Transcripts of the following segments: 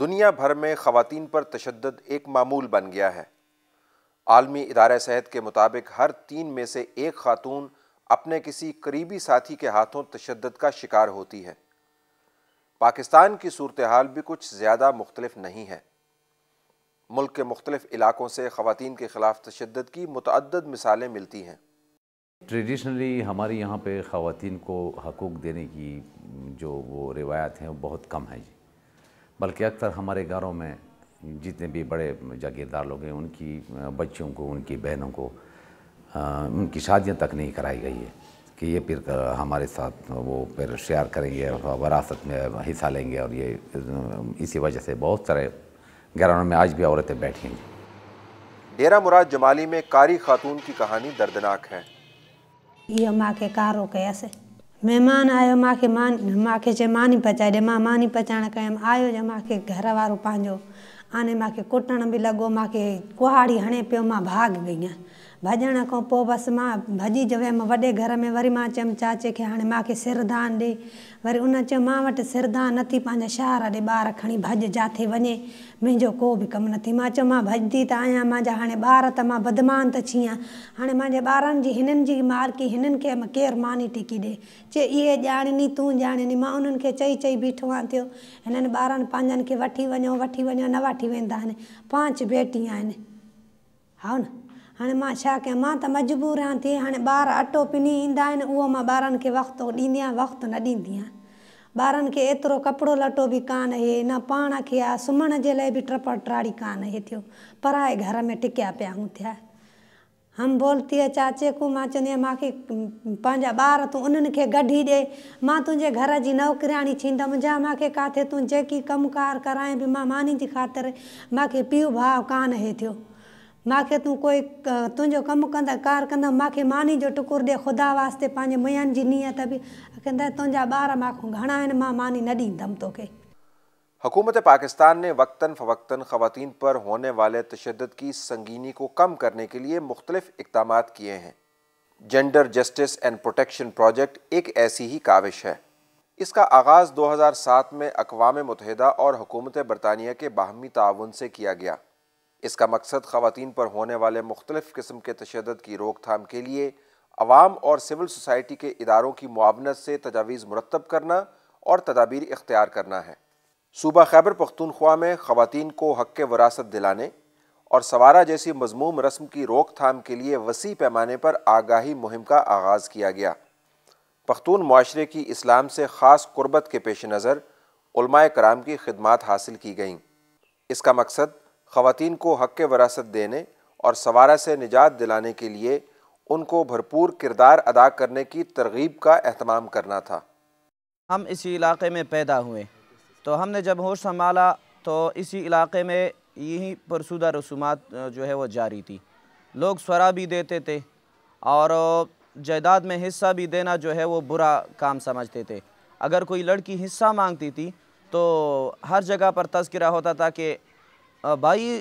दुनिया भर में ख़वान पर तशद एक मामूल बन गया है आलमी इदार सेहत के मुताबिक हर तीन में से एक खातून अपने किसी करीबी साथी के हाथों तशद का शिकार होती है पाकिस्तान की सूरत हाल भी कुछ ज़्यादा मुख्तलफ नहीं है मुल्क के मुख्तलिफ इलाकों से ख़वान के ख़िलाफ़ तशद की मतद मिसालें मिलती हैं ट्रेडिशनली हमारे यहाँ पे ख़वान को हकूक़ देने की जो वो रिवायात हैं बहुत कम है जी बल्कि अक्सर हमारे घरों में जितने भी बड़े जागीरदार लोग हैं उनकी बच्चों को उनकी बहनों को आ, उनकी शादियाँ तक नहीं कराई गई है कि ये फिर हमारे साथ वो फिर शेयर करेंगे वरासत में हिस्सा लेंगे और ये इसी वजह से बहुत सारे घरानों में आज भी औरतें बैठी हैं डेरा मुराद जमाली में कारी खातून की कहानी दर्दनाक है ये माँ के कारों के ऐसे महिमान आयो मूंखे मूंखे चए मानी पचाए ॾे मां मानी पचाइण कयमि आयो ज मूंखे घर वारो पंहिंजो आने मूंखे कुटण बि लॻो मूंखे कुहाड़ी हणे पियो मां भाॻु वई आहियां भॼण खां पोइ बसि मां भॼी वियमि वॾे घर में वरी मां चयमि चाचे खे हाणे मूंखे सिरदान ॾे वरी उन चयो मां वटि सिरदान न थी पंहिंजे शहर ॾे ॿार खणी भॼ जिते वञे मुंहिंजो को बि कमु नथी मां चयो मां भॼंदी त आहियां मुंहिंजा हाणे ॿार त मां बदमान त थी हाणे मुंहिंजे ॿारनि जी हिननि जी मारकी हिननि खे केरु मानी टिकी ॾे चए इहे ॼाणनी तूं ॼाणनी मां उन्हनि खे चई चई बीठो आ थियो हिननि ॿारनि पंहिंजनि खे वठी वञो वठी वञो न वठी वेंदा आहिनि पांच भेटी आहिनि हा न हाँ मां तो मजबूर हाँ थे हाँ बार अटो पिनी इंदा आहिनि बार वक्त ॿारनि खे वक़्तु न ॾींदी आहियां ॿारनि खे एतिरो लटो भी कान है न पान के आ सुम के लिए भी ट्रपड़ ट्राड़ी कान है थो पर घर में टिकिया पिया हूं थिया हम बोलती है चाचे को मां चंदी आहियां मूंखे पंहिंजा ॿार तूं उन्हनि खे गढी दे मां तुंहिंजे घर जी नौकिराणी छींदमि मुंहिंजा मूंखे काथे तू जे की कमकार कराए भी मां मानी जी ख़ातिर मूंखे पियो भाव कान है थियो माखे तू कोई तुझो कम कंदड़ कार कंदड़ माखे मानी जो टुकुर दे ख़ुदा वास्ते पांजे मयान जी नीयत भी कंदा तुंहिंजा बार माखो घणा इन मा मानी न तो के हुकूमत पाकिस्तान ने वक्तन फवक्तन खवातीन पर होने वाले तशद की संगीनी को कम करने के लिए मुख्तलिफ़ इकदाम किए हैं gender justice and protection project एक ऐसी ही काविश है इसका आगाज़ 2007 में अकवाम मुतहदा और हुकूमत बरतानिया के बाहमी ताउन से किया गया इसका मकसद ख़वान पर होने वाले मुख्तलिफ़ किस्म के तशद की रोकथाम के लिए आवाम और सिविल सोसाइटी के इदारों की मुआवनत से तजावीज़ मुरतब करना और तदाबीर इख्तियार करना है सूबा खैबर पख्तूनख्वा में ख़वान को हक वरासत दिलाने और सवारा जैसी मजमूम रस्म की रोकथाम के लिए वसी पैमाने पर आगाही मुहिम का आगाज़ किया गया पख्तून माशरे की इस्लाम से ख़ास गुरबत के पेश नज़र कराम की खदमात हासिल की गईं इसका मकसद ख़वान को हक़ वरासत देने और सवारा से निजात दिलाने के लिए उनको भरपूर किरदार अदा करने की तरगीब का अहतमाम करना था हम इसी इलाके में पैदा हुए तो हमने जब होश संभाला तो इसी इलाके में यही परसुदा रसूमात जो है वो जारी थी लोग स्वरा भी देते थे और जायदाद में हिस्सा भी देना जो है वो बुरा काम समझते थे अगर कोई लड़की हिस्सा मांगती थी तो हर जगह पर तस्करा होता था कि भाई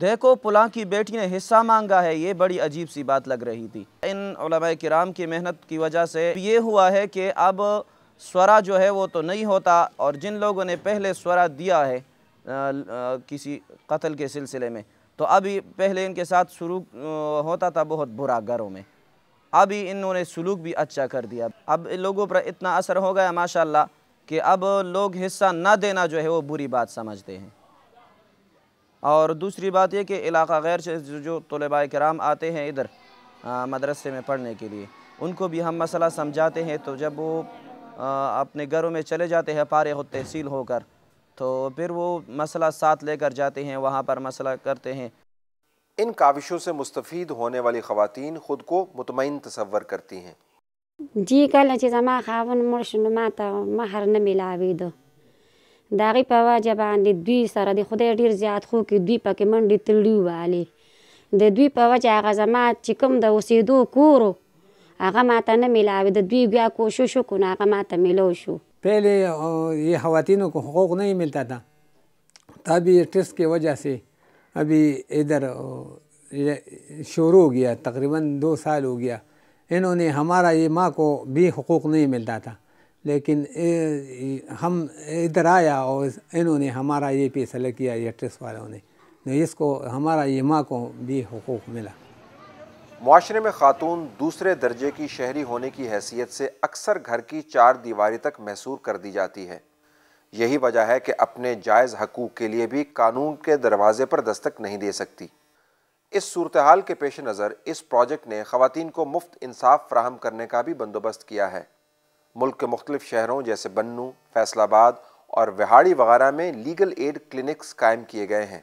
देखो पुला की बेटी ने हिस्सा मांगा है ये बड़ी अजीब सी बात लग रही थी इन कराम की मेहनत की वजह से ये हुआ है कि अब स्वरा जो है वो तो नहीं होता और जिन लोगों ने पहले स्वरा दिया है आ, आ, किसी कत्ल के सिलसिले में तो अभी पहले इनके साथ शुरू होता था बहुत बुरा घरों में अभी इन्होंने सलूक भी अच्छा कर दिया अब इन लोगों पर इतना असर हो गया माशाला कि अब लोग हिस्सा ना देना जो है वो बुरी बात समझते हैं और दूसरी बात यह कि इलाका गैर से जो तलबा कराम आते हैं इधर मदरसे में पढ़ने के लिए उनको भी हम मसला समझाते हैं तो जब वो आ, अपने घरों में चले जाते हैं पारे हो तहसील होकर तो फिर वो मसला साथ लेकर जाते हैं वहाँ पर मसला करते हैं इन काविशों से मुस्तफ़ होने वाली खुवान ख़ुद को मुतमिन तस्वर करती हैं जी कल माँ खावन माता महर न मिला अभी दो तो। د هغې په وجه باندې دوی سره د خدای ډېر زیات خوږ کړي دوی پکې منډې تړي ووهلې د دوی په وجه هغه زما چې کوم د اوسېدو کور و هغه ماته نه میلاوې د دوی بیا کوشش وکړو نو هغه ماته میلو شو پہلے یہ خواتین کو حقوق نہیں ملتا تھا اب یہ ٹیسٹ کی وجہ سے ابھی ادھر شروع ہو گیا تقریباً دو سال ہو گیا انہوں نے ہمارا یہ ماں کو بھی حقوق نہیں ملتا تھا लेकिन ए, हम इधर आया और इन्होंने हमारा ये फैसला किया ये ट्रेस वालों ने तो इसको हमारा ये माँ को भी हकूक मिला माशरे में खातून दूसरे दर्जे की शहरी होने की हैसियत से अक्सर घर की चार दीवारी तक महसूर कर दी जाती है यही वजह है कि अपने जायज़ हकूक़ के लिए भी कानून के दरवाजे पर दस्तक नहीं दे सकती इस सूरत हाल के पेश नज़र इस प्रोजेक्ट ने ख़ातन को मुफ्त इंसाफ फ्राहम करने का भी बंदोबस्त किया है मुल्क के मुख्तलिफ शहरों जैसे बन्नू फैसलाबाद और विहाड़ी वगैरह में लीगल एड क्लिनिक्स कायम किए गए हैं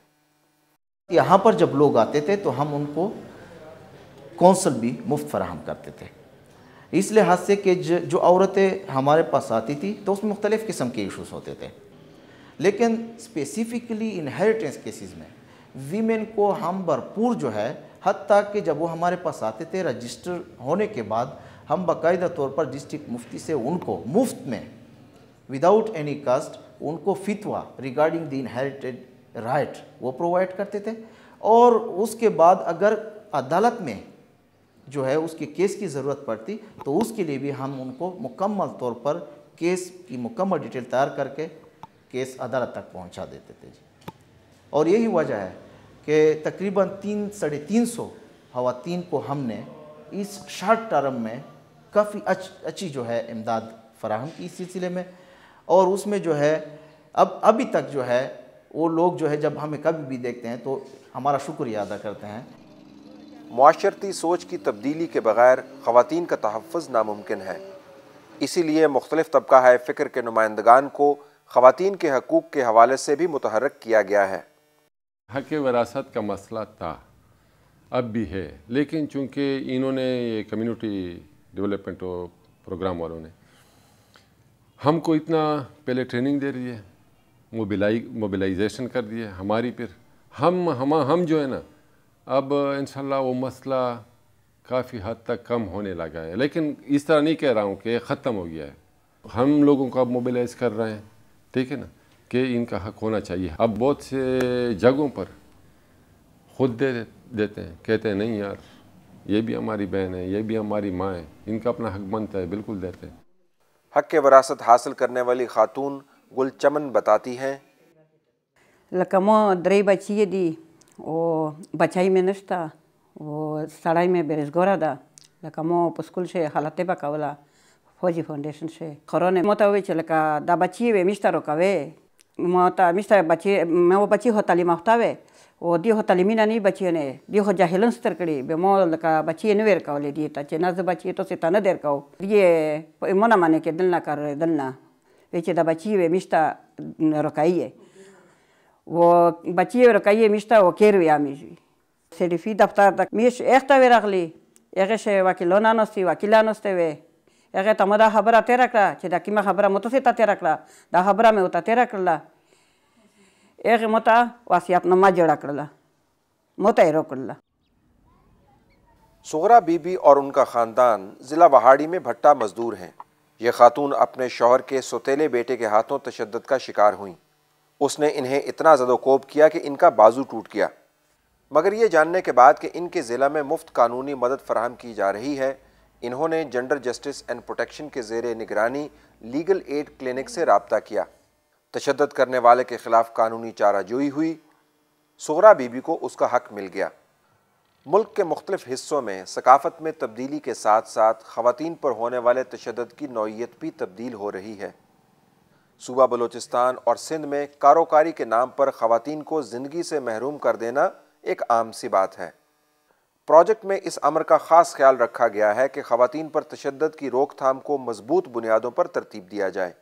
यहाँ पर जब लोग आते थे तो हम उनको कौंसल भी मुफ्त फराहम करते थे इस लिहाज से कि जो औरतें हमारे पास आती थी तो उसमें मुख्तलिफ़ किस्म के इशूज़ होते थे लेकिन स्पेसिफ़िकली इनहेरिटेंस केसेस में वीमेन को हम भरपूर जो है हती कि जब वो हमारे पास आते थे रजिस्टर होने के बाद हम बाकायदा तौर पर डिस्ट्रिक्ट मुफ्ती से उनको मुफ्त में विदाउट एनी कास्ट उनको फितवा रिगार्डिंग द इनहेरिटेड राइट वो प्रोवाइड करते थे और उसके बाद अगर अदालत में जो है उसके केस की ज़रूरत पड़ती तो उसके लिए भी हम उनको मुकम्मल तौर पर केस की मुकम्मल डिटेल तैयार करके केस अदालत तक पहुंचा देते थे जी और यही वजह है कि तकरीबन तीन साढ़े तीन सौ खातन को हमने इस शार्ट टर्म में काफ़ी अच अच्छी जो है इमदाद फराहम की इस सिलसिले में और उसमें जो है अब अभी तक जो है वो लोग जो है जब हमें कभी भी देखते हैं तो हमारा शुक्रिया अदा करते हैं माशरती सोच की तब्दीली के बगैर ख़वान का तहफ़ नामुमकिन है इसीलिए मुख्तलिफ तबका है फ़िक्र के नुमाइंदगान को ख़वान के हकूक़ के हवाले से भी मुतहरक किया गया है हक वरासत का मसला था अब भी है लेकिन चूँकि इन्होंने ये कम्यूनिटी डेवलपमेंट प्रोग्राम वालों ने हमको इतना पहले ट्रेनिंग दे रही है मोबिलाई मोबिलाइजेशन कर दी है हमारी फिर हम हम हम जो है ना अब इन वो मसला काफ़ी हद तक कम होने लगा है लेकिन इस तरह नहीं कह रहा हूँ कि ख़त्म हो गया है हम लोगों को अब मोबिलाइज कर रहे हैं ठीक है ना कि इनका हक होना चाहिए अब बहुत से जगहों पर खुद दे देते हैं कहते हैं नहीं यार ये भी हमारी बहन है ये भी हमारी माँ है इनका अपना हक बनता है बिल्कुल देते हैं हक के वरासत हासिल करने वाली खातून गुल चमन बताती हैं लकमो दरई बची ये दी वो बचाई में नश्ता वो सड़ाई में बेरोजगारा दा लकमो स्कूल से हालत पकावला फौजी फाउंडेशन से खरों ने मोता हुए का दा बची वे मिश्ता हुए मोता मिश्ता बची मैं वो बची हो तालीम हुए او دی خو تعلیمي نه نه بچی نه دی خو جاهلن ستر کړي به مو لکه بچی نه ور کولې دی ته چې نه ز بچی ته ستانه نه در کو دی په ایمونه باندې کې دل نه کار دل نه چې دا بچی و میشتا رکایي و بچی رکایي میشتا و کیر ویا میږي سریفي دفتر تک میش اخته ورغلی هغه شی وکیلانه نستی وکیلانه نسته وی هغه ته مده خبره تیر کړه چې دا کیمه خبره مو ته تیر کړه دا خبره مې وته تیر کړله एक मोता वासी आपना माजड़ा करला मोता कर ला सोहरा बीबी और उनका ख़ानदान ज़िला वहाड़ी में भट्टा मजदूर हैं ये खातून अपने शोहर के सोतेले बेटे के हाथों तशद का शिकार हुई उसने इन्हें इतना कोप किया कि इनका बाजू टूट गया मगर ये जानने के बाद कि इनके ज़िला में मुफ्त कानूनी मदद फराहम की जा रही है इन्होंने जेंडर जस्टिस एंड प्रोटेक्शन के जेर निगरानी लीगल एड क्लिनिक से रबता किया तशद करने वाले के ख़िलाफ़ कानूनी चाराजोई हुई सोरा बीबी को उसका हक मिल गया मुल्क के मुख्तलिफ हिस्सों में सकाफत में तब्दीली के साथ साथ ख़वान पर होने वाले तशद की नौीयत भी तब्दील हो रही है सूबा बलूचिस्तान और सिंध में कारोकारी के नाम पर ख़वान को ज़िंदगी से महरूम कर देना एक आम सी बात है प्रोजेक्ट में इस अमर का ख़ास ख्याल रखा गया है कि खातन पर तशद की रोकथाम को मजबूत बुनियादों पर तरतीब दिया जाए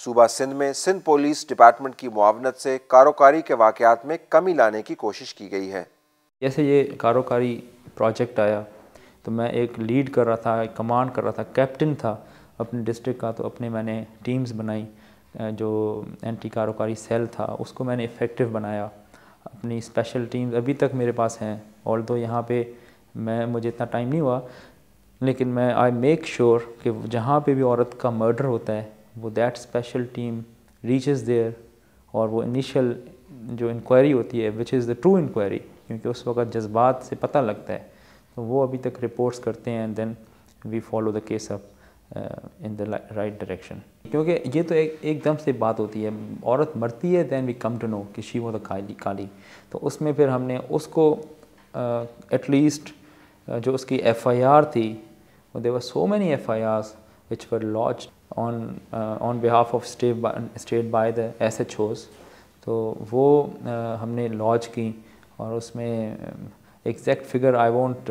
सूबा सिंध में सिंध पुलिस डिपार्टमेंट की मुआवनत से कारोकारी के वाकयात में कमी लाने की कोशिश की गई है जैसे ये कारोकारी प्रोजेक्ट आया तो मैं एक लीड कर रहा था कमांड कर रहा था कैप्टन था अपने डिस्ट्रिक्ट का तो अपने मैंने टीम्स बनाई जो एंटी कारोकारी सेल था उसको मैंने इफ़ेक्टिव बनाया अपनी स्पेशल टीम्स अभी तक मेरे पास हैं ऑल दो यहाँ पे मैं मुझे इतना टाइम नहीं हुआ लेकिन मैं आई मेक श्योर कि जहाँ पे भी औरत का मर्डर होता है वो that special team is there और वो इनिशियल जो इंक्वायरी होती है which is the true inquiry क्योंकि उस वक्त जज्बात से पता लगता है तो वो अभी तक रिपोर्ट्स करते हैं and then we follow the case up in the right direction क्योंकि ये तो एक एकदम से बात होती है औरत मरती है then we come to know कि शी वो दाली काली तो उसमें फिर हमने उसको एटलीस्ट uh, uh, जो उसकी एफ आई आर थी there were so many F I R which were launch on uh, on behalf of state by, state by the SHOs तो वो uh, हमने लॉन्च की और उसमें exact figure I won't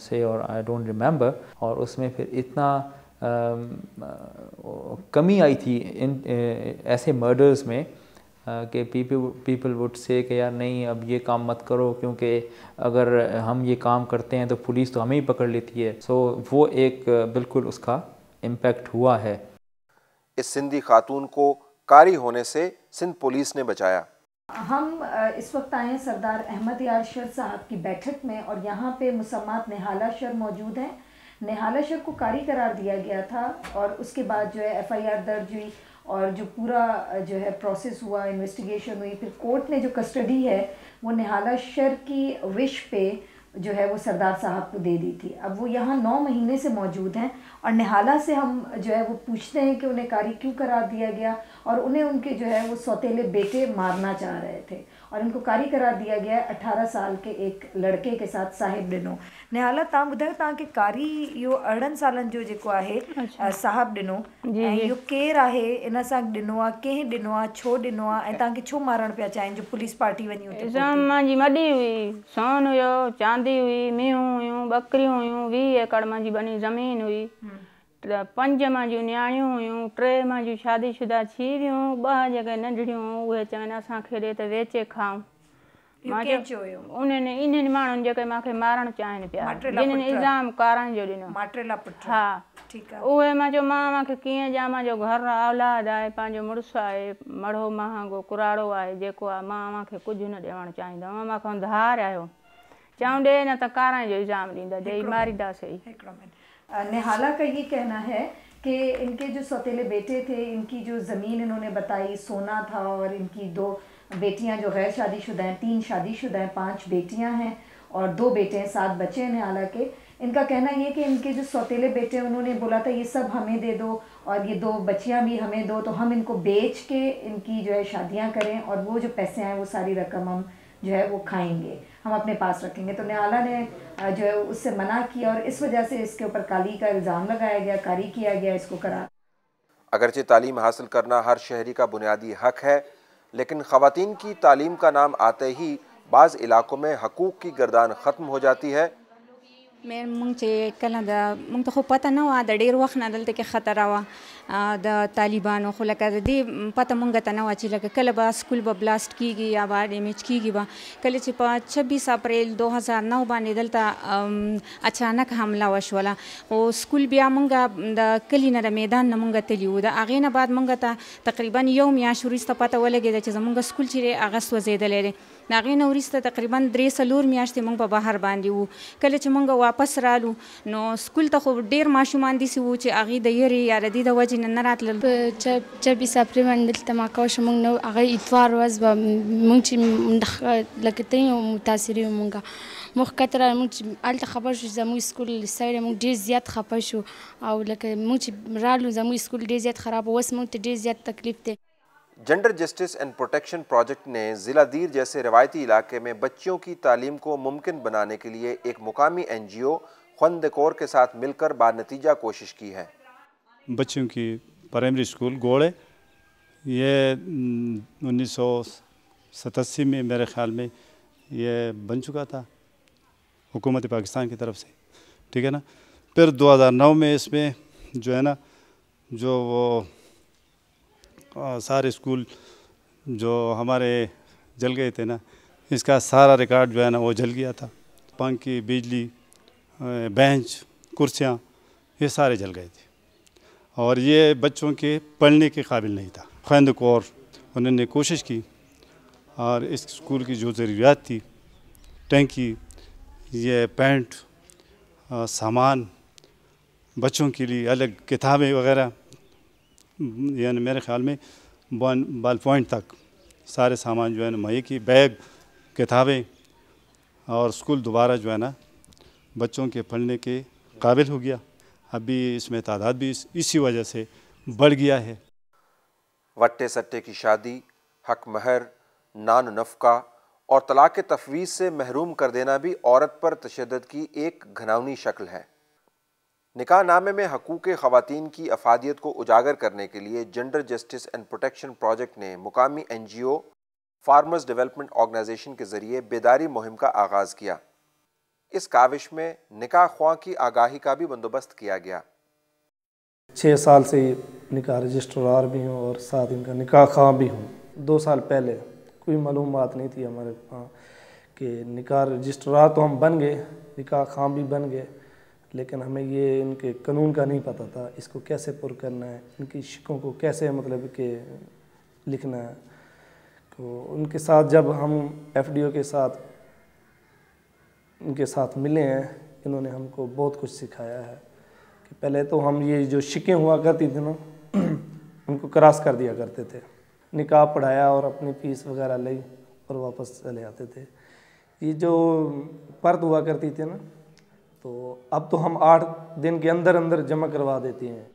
say और आई डोंट रिमेंबर और उसमें फिर इतना um, uh, कमी आई थी इन uh, ऐसे मर्डर्स में uh, कि पीपल पीपल वुड से कि यार नहीं अब ये काम मत करो क्योंकि अगर हम ये काम करते हैं तो पुलिस तो हमें ही पकड़ लेती है सो so, वो एक uh, बिल्कुल उसका इम्पैक्ट हुआ है इस सिंधी खातून को कारी होने से सिंध पुलिस ने बचाया हम इस वक्त आए हैं सरदार अहमद शर साहब की बैठक में और यहाँ पे मुसम्मात नेहाला शर मौजूद हैं नेहाला शर को कारी करार दिया गया था और उसके बाद जो है एफआईआर दर्ज हुई और जो पूरा जो है प्रोसेस हुआ इन्वेस्टिगेशन हुई फिर कोर्ट ने जो कस्टडी है वो नेहाला शर की विश पे जो है वो सरदार साहब को दे दी थी अब वो यहाँ नौ महीने से मौजूद हैं और निहाला से हम जो है वो पूछते हैं कि उन्हें कारी क्यों करा दिया गया और उन्हें उनके जो है वो सौतेले बेटे मारना चाह रहे थे और उनको कारी करार दिया गया है अठारह साल के एक लड़के के साथ साहिब ॾिनो निहाला तुम ॿुधायो तव्हांखे कारी इहो अरिड़हनि सालनि जो जेको आहे अच्छा। साहिब ॾिनो ऐं इहो इन सां डो कें कंहिं छो डो आहे ऐं तव्हांखे छो मारणु पिया चाहिनि जो पुलिस पार्टी वही मुंहिंजी मॾी हुई सोन हुयो चांदी हुई मेहूं हुयूं बकरी हुई वी एकड़ मुंहिंजी बनी ज़मीन हुई हम्म। पंज मुंहिंजूं न्याणियूं हुयूं टे मुंहिंजूं शादीशुदा शुदा थी वियूं ॿ जेके नंढड़ियूं उहे चवनि असांखे ॾे त वेचे खाऊं माण्हुनि जेके मूंखे मारणु चाहिनि पिया हा उहे मुंहिंजो मां कीअं मुंहिंजो औलाद आहे पंहिंजो मुड़ुसु आहे मड़ो महांगो आहे जेको आहे मां कुझु न ॾियणु चाहींदमि धार आहियो है ना त कारां जो इल्ज़ाम ॾींदा ॾेई मारींदासीं हिकिड़ो मिनट निहाला का ये कहना है कि इनके जो सौतेले बेटे थे इनकी जो ज़मीन इन्होंने बताई सोना था और इनकी दो बेटियां जो गैर शादीशुदा हैं तीन शादीशुदा हैं पांच बेटियां हैं और दो बेटे हैं सात बच्चे हैं निहाला के इनका कहना ये कि इनके जो सौतेले बेटे हैं उन्होंने बोला था ये सब हमें दे दो और ये दो बच्चियाँ भी हमें दो तो हम इनको बेच के इनकी जो है शादियाँ करें और वो जो पैसे आए वो सारी रकम हम जो है वो खाएंगे हम अपने पास रखेंगे तो न्यायालय ने जो है उससे मना किया और इस वजह से इसके ऊपर काली का इल्ज़ाम लगाया गया कारी किया गया इसको करार अगरचे तालीम हासिल करना हर शहरी का बुनियादी हक है लेकिन खातन की तालीम का नाम आते ही बाज़ इलाकों में हकूक़ की गर्दान ख़त्म हो जाती है मैं मुझे कल मुझे तो पता ना हुआ डेर वक्त ना दलते के खतरा हुआ د طالبانو خو لکه د دې پته مونږ ته نه و چې لکه کله به سکول به بلاست کیږي یا به ډیمیج کیږي به کله چې په 26 اپریل 2009 باندې دلته اچانک حمله وشوله او سکول بیا مونږ د کلی نه د میدان نه مونږ تلیو د اغې نه بعد مونږ ته تقریبا یو میاشت وروسته پته ولګېده چې زمونږ سکول چې هغه سوځېدلی دی ناغې نه وروسته تقریبا درې څلور میاشتې مونږ په بهر باندې وو کله چې مونږ واپس رالو نو سکول ته خو ډېر ماشومان داسې وو چې هغې د یرې یا د دې د وجې gender justice and protection project ने ज़िला दीर जैसे रवायती इलाके में बच्चियों की तालीम को मुमकिन बनाने के लिए एक मुकामी एन जी ओ खंदकोर के साथ मिलकर बानतीजा कोशिश की है बच्चों की प्राइमरी स्कूल गोड़े ये उन्नीस सतासी में मेरे ख़्याल में ये बन चुका था हुकूमत पाकिस्तान की तरफ से ठीक है ना फिर 2009 में इसमें जो है ना जो वो सारे स्कूल जो हमारे जल गए थे ना इसका सारा रिकॉर्ड जो है ना वो जल गया था पंखी बिजली बेंच कुर्सियाँ ये सारे जल गए थे और ये बच्चों के पढ़ने के काबिल नहीं था खैंद कौर उन्होंने कोशिश की और इस स्कूल की जो ज़रूरियात थी टैंकी ये पैंट सामान बच्चों के लिए अलग किताबें वगैरह यानी मेरे ख्याल में वन बाल पॉइंट तक सारे सामान जो है ना मई की बैग किताबें और स्कूल दोबारा जो है ना बच्चों के पढ़ने के काबिल हो गया अभी इसमें तादाद भी इसी वजह से बढ़ गया है वट्टे सट्टे की शादी हक महर नान नफका और तलाक तफवीज़ से महरूम कर देना भी औरत पर तशद की एक घनावनी शक्ल है निकाह नामे में हकूक़ ख़वातीन की अफादियत को उजागर करने के लिए gender justice and protection project ने मुकामी N G O farmers development organisation के ज़रिए बेदारी मुहिम का आगाज़ किया इस काविश में निकाह ख्वा की आगाही का भी बंदोबस्त किया गया छः साल से निकाह रजिस्ट्रार भी हूँ और साथ इनका निकाह ख्वा भी हूँ दो साल पहले कोई मालूम बात नहीं थी हमारे वहाँ कि निकाह रजिस्ट्रार तो हम बन गए निकाह ख्वा भी बन गए लेकिन हमें ये इनके कानून का नहीं पता था इसको कैसे पुर करना है इनकी शिकों को कैसे मतलब के लिखना है तो उनके साथ जब हम एफडीओ के साथ उनके साथ मिले हैं इन्होंने हमको बहुत कुछ सिखाया है कि पहले तो हम ये जो शिकें हुआ करती थी ना उनको क्रॉस कर दिया करते थे निकाह पढ़ाया और अपनी फीस वगैरह ली और वापस चले आते थे ये जो पर्द हुआ करती थी ना तो अब तो हम आठ दिन के अंदर अंदर जमा करवा देते हैं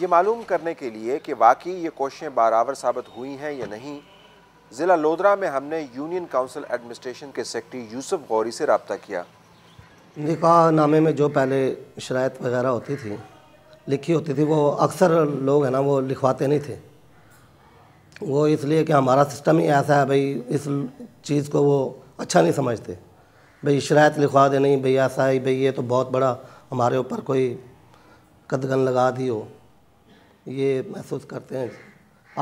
ये मालूम करने के लिए कि वाकई ये कोशिशें बराबर साबित हुई हैं या नहीं ज़िला लोधरा में हमने यूनियन काउंसिल एडमिनिस्ट्रेशन के सेक्रेटरी यूसुफ गौरी से रबता किया निकाह नामे में जो पहले शरात वगैरह होती थी लिखी होती थी वो अक्सर लोग हैं ना वो लिखवाते नहीं थे वो इसलिए कि हमारा सिस्टम ही ऐसा है भाई इस चीज़ को वो अच्छा नहीं समझते भाई शरात लिखवा दे नहीं भाई ऐसा ही भाई ये तो बहुत बड़ा हमारे ऊपर कोई कदगन लगा दी हो ये महसूस करते हैं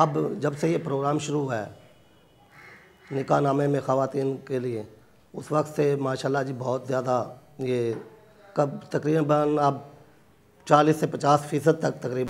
अब जब से ये प्रोग्राम शुरू हुआ है निका नामे में ख़वान के लिए उस वक्त से माशाल्लाह जी बहुत ज़्यादा ये कब तकरीबन अब चालीस से पचास फ़ीसद तक तकरीबन